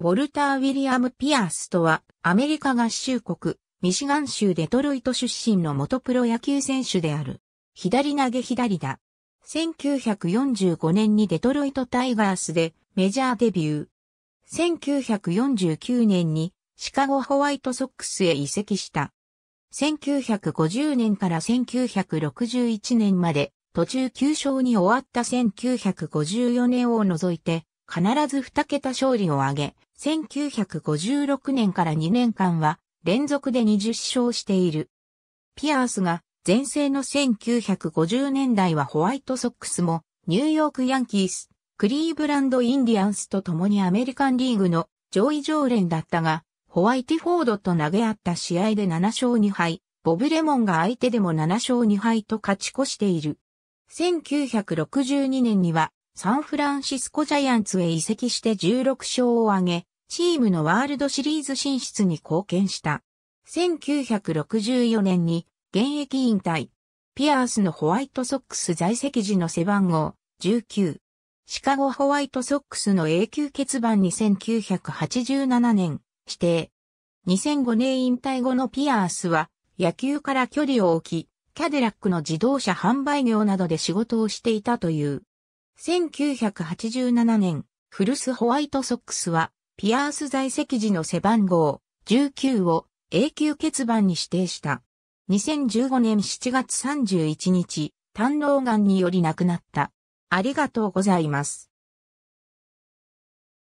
ウォルター・ウィリアム・ピアースとは、アメリカ合衆国、ミシガン州デトロイト出身の元プロ野球選手である。左投げ左打。1945年にデトロイト・タイガースでメジャーデビュー。1949年にシカゴホワイトソックスへ移籍した。1950年から1961年まで途中9勝に終わった1954年を除いて必ず2桁勝利を挙げ、1956年から2年間は連続で20勝している。ピアースが前世の1950年代はホワイトソックスもニューヨークヤンキース、クリーブランドインディアンスと共にアメリカンリーグの上位常連だったが、ホワイティフォードと投げ合った試合で7勝2敗、ボブレモンが相手でも7勝2敗と勝ち越している。1962年にはサンフランシスコジャイアンツへ移籍して16勝を挙げ、チームのワールドシリーズ進出に貢献した。1964年に現役引退。ピアースのホワイトソックス在籍時の背番号19。シカゴホワイトソックスの永久欠番に1987年指定。2005年引退後のピアースは野球から距離を置き、キャデラックの自動車販売業などで仕事をしていたという。1987年、古巣ホワイトソックスはピアース在籍時の背番号19を永久欠番に指定した。2015年7月31日、胆のうがんにより亡くなった。ありがとうございます。